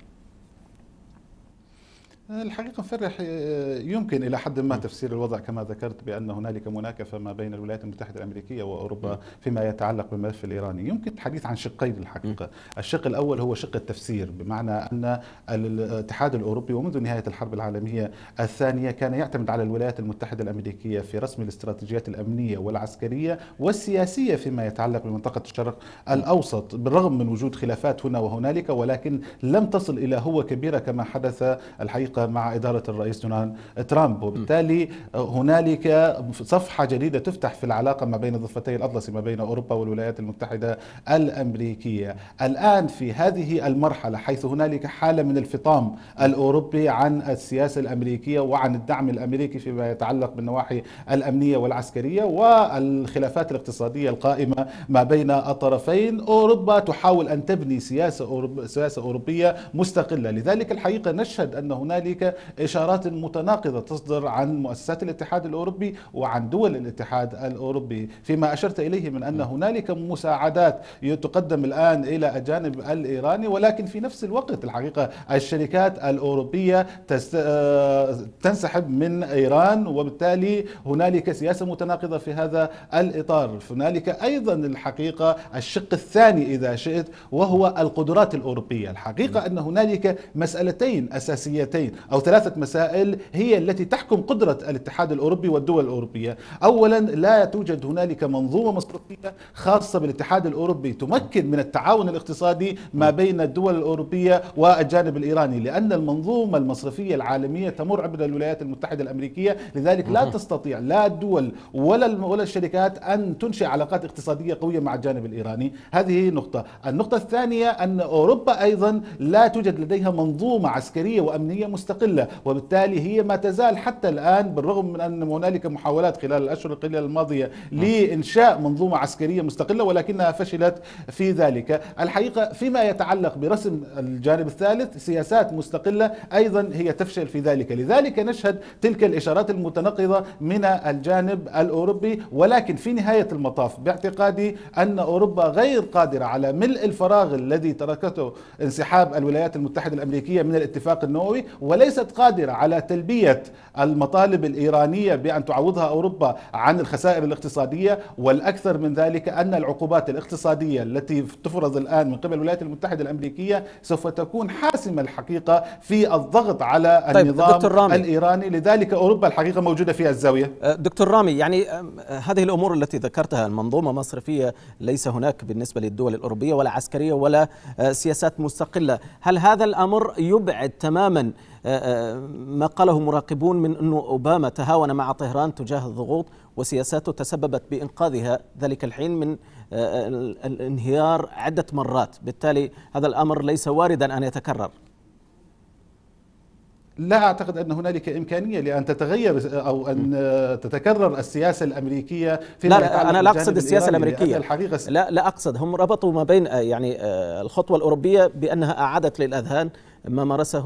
الحقيقة مفرح آه، يمكن إلى حد ما تفسير الوضع كما ذكرت بأن هنالك مناكفة ما بين الولايات المتحدة الأمريكية وأوروبا فيما يتعلق بالملف الإيراني يمكن الحديث عن شقين الحقيقة الشق الأول هو شق التفسير بمعنى أن الاتحاد الأوروبي ومنذ نهاية الحرب العالمية الثانية كان يعتمد على الولايات المتحدة الأمريكية في رسم الاستراتيجيات الأمنية والعسكرية والسياسية فيما يتعلق بمنطقة الشرق الأوسط بالرغم من وجود خلافات هنا وهنالك ولكن لم تصل إلى هو كبيرة كما حدث الحقيقة مع إدارة الرئيس دونالد ترامب وبالتالي آه، هنالك صفحة جديدة تفتح في العلاقة ما بين ضفتي الأطلس ما بين أوروبا والولايات المتحدة الأمريكية الآن في هذه المرحلة حيث هنالك حالة من الفطام الأوروبي عن السياسة الأمريكية وعن الدعم الأمريكي فيما يتعلق بالنواحي الأمنية والعسكرية والخلافات الاقتصادية القائمة ما بين الطرفين أوروبا تحاول أن تبني سياسة, أوروب... سياسة أوروبية مستقلة لذلك الحقيقة نشهد أن هنالك هنالك اشارات متناقضه تصدر عن مؤسسات الاتحاد الاوروبي وعن دول الاتحاد الاوروبي فيما اشرت اليه من ان نعم. هنالك مساعدات تقدم الان الى الجانب الايراني ولكن في نفس الوقت الحقيقه الشركات الاوروبيه تنسحب من ايران وبالتالي هنالك سياسه متناقضه في هذا الاطار هنالك ايضا الحقيقه الشق الثاني اذا شئت وهو القدرات الاوروبيه الحقيقه نعم. ان هنالك مسالتين اساسيتين أو ثلاثة مسائل هي التي تحكم قدرة الاتحاد الأوروبي والدول الأوروبية أولا لا توجد هنالك منظومة مصرفية خاصة بالاتحاد الأوروبي تمكن من التعاون الاقتصادي ما بين الدول الأوروبية والجانب الإيراني لأن المنظومة المصرفية العالمية تمر عبر الولايات المتحدة الأمريكية لذلك لا تستطيع لا الدول ولا ولا الشركات أن تنشئ علاقات اقتصادية قوية مع الجانب الإيراني هذه نقطة النقطة الثانية أن أوروبا أيضا لا توجد لديها منظومة عسكرية وأمنية مستقلة وبالتالي هي ما تزال حتى الآن بالرغم من أن هنالك محاولات خلال الأشهر القليلة الماضية نعم. لإنشاء منظومة عسكرية مستقلة ولكنها فشلت في ذلك الحقيقة فيما يتعلق برسم الجانب الثالث سياسات مستقلة أيضا هي تفشل في ذلك لذلك نشهد تلك الإشارات المتناقضة من الجانب الأوروبي ولكن في نهاية المطاف باعتقادي أن أوروبا غير قادرة على ملء الفراغ الذي تركته انسحاب الولايات المتحدة الأمريكية من الاتفاق النووي وليست قادرة على تلبية المطالب الإيرانية بأن تعوضها أوروبا عن الخسائر الاقتصادية والأكثر من ذلك أن العقوبات الاقتصادية التي تفرض الآن من قبل الولايات المتحدة الأمريكية سوف تكون حاسمة الحقيقة في الضغط على طيب النظام دكتور رامي الإيراني لذلك أوروبا الحقيقة موجودة في الزاوية أه، دكتور رامي يعني هذه الأمور التي ذكرتها المنظومة مصرفية ليس هناك بالنسبة للدول الأوروبية ولا عسكرية ولا أه، سياسات مستقلة هل هذا الأمر يبعد تماما آه، آه، ما قاله مراقبون من أن أوباما تهاون مع طهران تجاه الضغوط وسياساته تسببت بإنقاذها ذلك الحين من آه، الانهيار عدة مرات بالتالي هذا الأمر ليس واردا أن يتكرر لا اعتقد ان هنالك امكانيه لان تتغير او ان تتكرر السياسه الامريكيه في لا, لا انا لا اقصد السياسه الامريكيه الحقيقه لا لا اقصد هم ربطوا ما بين يعني الخطوه الاوروبيه بانها اعادت للاذهان ما مارسه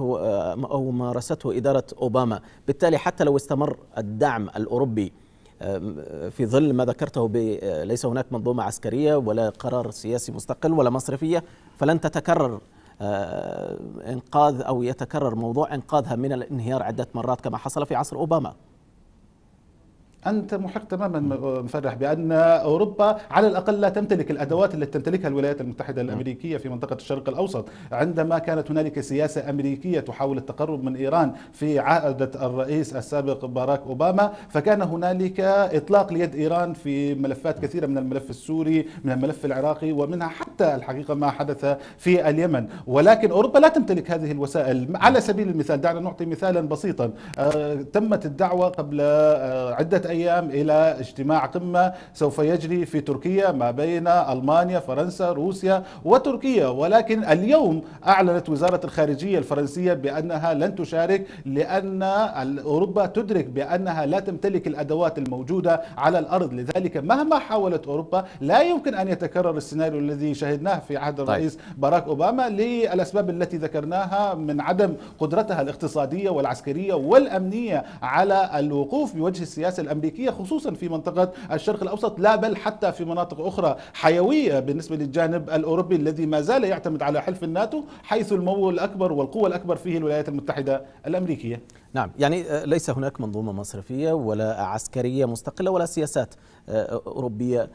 أو مارسته إدارة أوباما بالتالي حتى لو استمر الدعم الأوروبي آه، في ظل ما ذكرته آه، ليس هناك منظومة عسكرية ولا قرار سياسي مستقل ولا مصرفية فلن تتكرر آه، انقاذ او يتكرر موضوع انقاذها من الانهيار عده مرات كما حصل في عصر اوباما انت محق تماما مفرح بان اوروبا على الاقل لا تمتلك الادوات التي تمتلكها الولايات المتحده نعم. الامريكيه في منطقه الشرق الاوسط، عندما كانت هنالك سياسه امريكيه تحاول التقرب من ايران في عهد الرئيس السابق باراك اوباما، فكان هنالك اطلاق ليد ايران في ملفات كثيره من الملف السوري، من الملف العراقي ومنها حتى الحقيقه ما حدث في اليمن، ولكن اوروبا لا تمتلك هذه الوسائل، على سبيل المثال دعنا نعطي مثالا بسيطا، آه، تمت الدعوه قبل آه، عده أيام إلى اجتماع قمة سوف يجري في تركيا ما بين ألمانيا فرنسا روسيا وتركيا ولكن اليوم أعلنت وزارة الخارجية الفرنسية بأنها لن تشارك لأن أوروبا تدرك بأنها لا تمتلك الأدوات الموجودة على الأرض لذلك مهما حاولت أوروبا لا يمكن أن يتكرر السيناريو الذي شهدناه في عهد طيب. الرئيس طيب. باراك أوباما للأسباب التي ذكرناها من عدم قدرتها الاقتصادية والعسكرية والأمنية على الوقوف بوجه السياسة الأمريكية الأمريكية خصوصا في منطقة الشرق الأوسط لا بل حتى في مناطق أخرى حيوية بالنسبة للجانب الأوروبي الذي ما زال يعتمد على حلف الناتو حيث الممول الأكبر والقوة الأكبر فيه الولايات المتحدة الأمريكية نعم يعني آه، ليس هناك منظومة مصرفية ولا عسكرية مستقلة ولا سياسات آه، أوروبية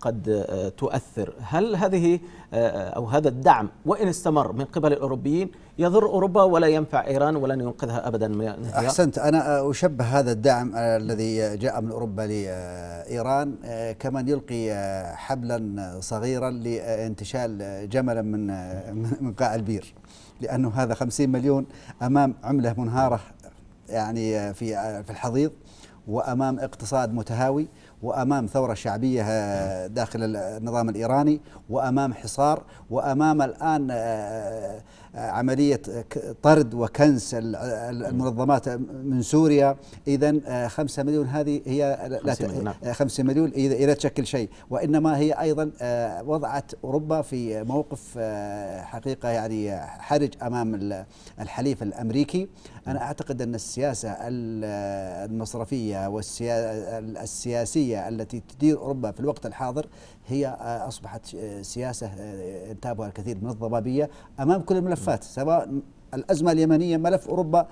قد آه، تؤثر هل هذه آه، آه، أو هذا الدعم وإن استمر من قبل الأوروبيين يضر أوروبا ولا ينفع إيران ولن ينقذها أبدا من أحسنت أنا أشبه هذا الدعم الذي جاء من أوروبا لإيران كمن يلقي حبلا صغيرا لانتشال جملا من من قاع البير لأنه هذا 50 مليون أمام عملة منهارة يعني في الحضيض وأمام اقتصاد متهاوي وامام ثوره شعبيه آه، داخل النظام الايراني وامام حصار وامام الان آه، آه، عمليه طرد وكنس المنظمات من سوريا اذا 5 مليون هذه هي 5 مليون, نعم. مليون اذا تشكل شيء وانما هي ايضا وضعت اوروبا في موقف حقيقه يعني حرج امام الحليف الامريكي أنا أعتقد أن السياسة المصرفية والسياسية التي تدير أوروبا في الوقت الحاضر هي آه، أصبحت آه، سياسة آه، تابها الكثير من الضبابية أمام كل الملفات سواء الأزمة اليمنية ملف أوروبا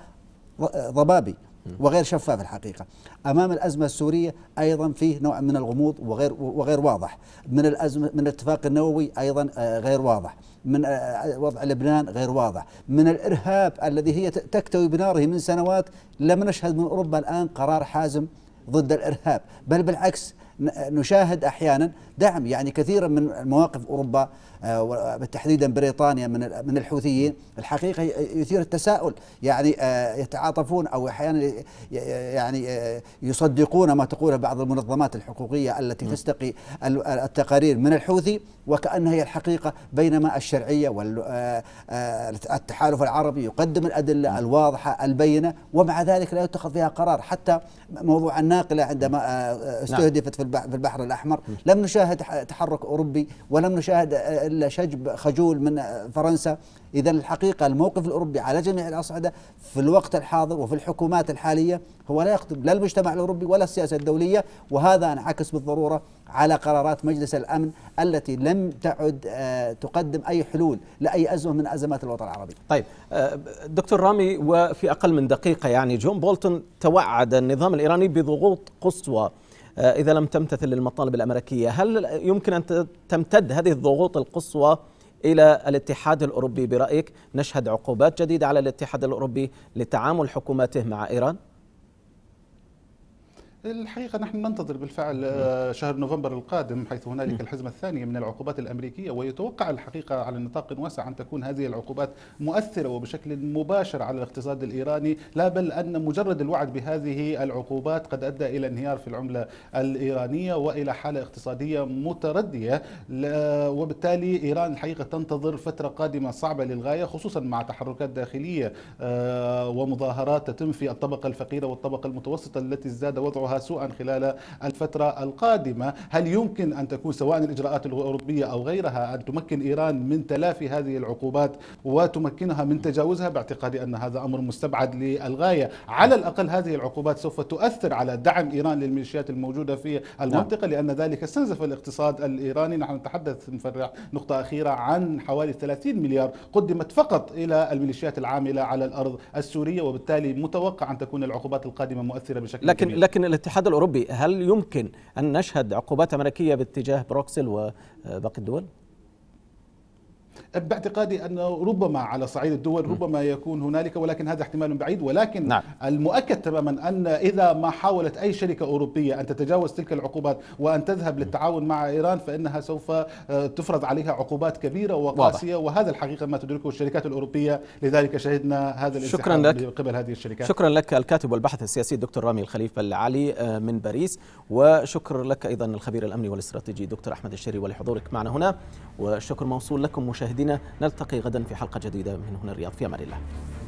ضبابي وغير شفاف الحقيقة أمام الأزمة السورية أيضا فيه نوع من الغموض وغير, وغير واضح من, الأزمة من الاتفاق النووي أيضا غير واضح من آه، آه، وضع لبنان غير واضح من الإرهاب الذي هي تكتوي بناره من سنوات لم نشهد من أوروبا الآن قرار حازم ضد الإرهاب بل بالعكس نشاهد احيانا دعم يعني كثيرا من مواقف اوروبا آه، تحديدا بريطانيا من من الحوثيين الحقيقه يثير التساؤل يعني آه، يتعاطفون او احيانا يعني آه، يصدقون ما تقوله بعض المنظمات الحقوقيه التي نعم. تستقي التقارير من الحوثي وكانها هي الحقيقه بينما الشرعيه والتحالف العربي يقدم الادله نعم. الواضحه البينه ومع ذلك لا يتخذ فيها قرار حتى موضوع الناقله عندما نعم. استهدفت في في البحر الأحمر لم نشاهد تحرك أوروبي ولم نشاهد إلا شجب خجول من فرنسا إذا الحقيقة الموقف الأوروبي على جميع الأصعدة في الوقت الحاضر وفي الحكومات الحالية هو لا يخدم لا المجتمع الأوروبي ولا السياسة الدولية وهذا انعكس بالضرورة على قرارات مجلس الأمن التي لم تعد تقدم أي حلول لأي أزمة من أزمات الوطن العربي طيب دكتور رامي وفي أقل من دقيقة يعني جون بولتون توعد النظام الإيراني بضغوط قصوى آه، إذا لم تمتثل للمطالب الأمريكية هل يمكن أن تمتد هذه الضغوط القصوى إلى الاتحاد الأوروبي برأيك نشهد عقوبات جديدة على الاتحاد الأوروبي لتعامل حكوماته مع إيران؟ الحقيقة نحن ننتظر بالفعل آه، شهر نوفمبر القادم حيث هنالك الحزمة الثانية من العقوبات الأمريكية ويتوقع الحقيقة على نطاق واسع أن تكون هذه العقوبات مؤثرة وبشكل مباشر على الاقتصاد الإيراني لا بل أن مجرد الوعد بهذه العقوبات قد أدى إلى انهيار في العملة الإيرانية وإلى حالة اقتصادية متردية وبالتالي إيران الحقيقة تنتظر فترة قادمة صعبة للغاية خصوصا مع تحركات داخلية آه، ومظاهرات تتم في الطبقة الفقيرة والطبقة المتوسطة التي ازداد وضعها سوءا خلال الفترة القادمة هل يمكن أن تكون سواء الإجراءات الأوروبية أو غيرها أن تمكن إيران من تلافي هذه العقوبات وتمكنها من تجاوزها باعتقادي أن هذا أمر مستبعد للغاية على الأقل هذه العقوبات سوف تؤثر على دعم إيران للميليشيات الموجودة في المنطقة نعم. لأن ذلك استنزف الاقتصاد الإيراني نحن نتحدث في نقطة أخيرة عن حوالي 30 مليار قدمت فقط إلى الميليشيات العاملة على الأرض السورية وبالتالي متوقع أن تكون العقوبات القادمة مؤثرة بشكل لكن كبير. لكن الاتحاد الأوروبي هل يمكن أن نشهد عقوبات أمريكية باتجاه بروكسل وباقي الدول؟ باعتقادي انه ربما على صعيد الدول ربما يكون هنالك ولكن هذا احتمال بعيد ولكن نعم. المؤكد تماما ان اذا ما حاولت اي شركه اوروبيه ان تتجاوز تلك العقوبات وان تذهب للتعاون مع ايران فانها سوف آه، تفرض عليها عقوبات كبيره وقاسيه واضح. وهذا الحقيقه ما تدركه الشركات الاوروبيه لذلك شهدنا هذا شكرا لك قبل هذه الشركات شكرا لك الكاتب والباحث السياسي الدكتور رامي الخليفه العلي آه، من باريس وشكر لك ايضا الخبير الامني والاستراتيجي دكتور احمد الشري ولحضورك معنا هنا والشكر موصول لكم مشاهدين مشاهدينا نلتقي غدا في حلقة جديدة من هنا الرياض في أمان الله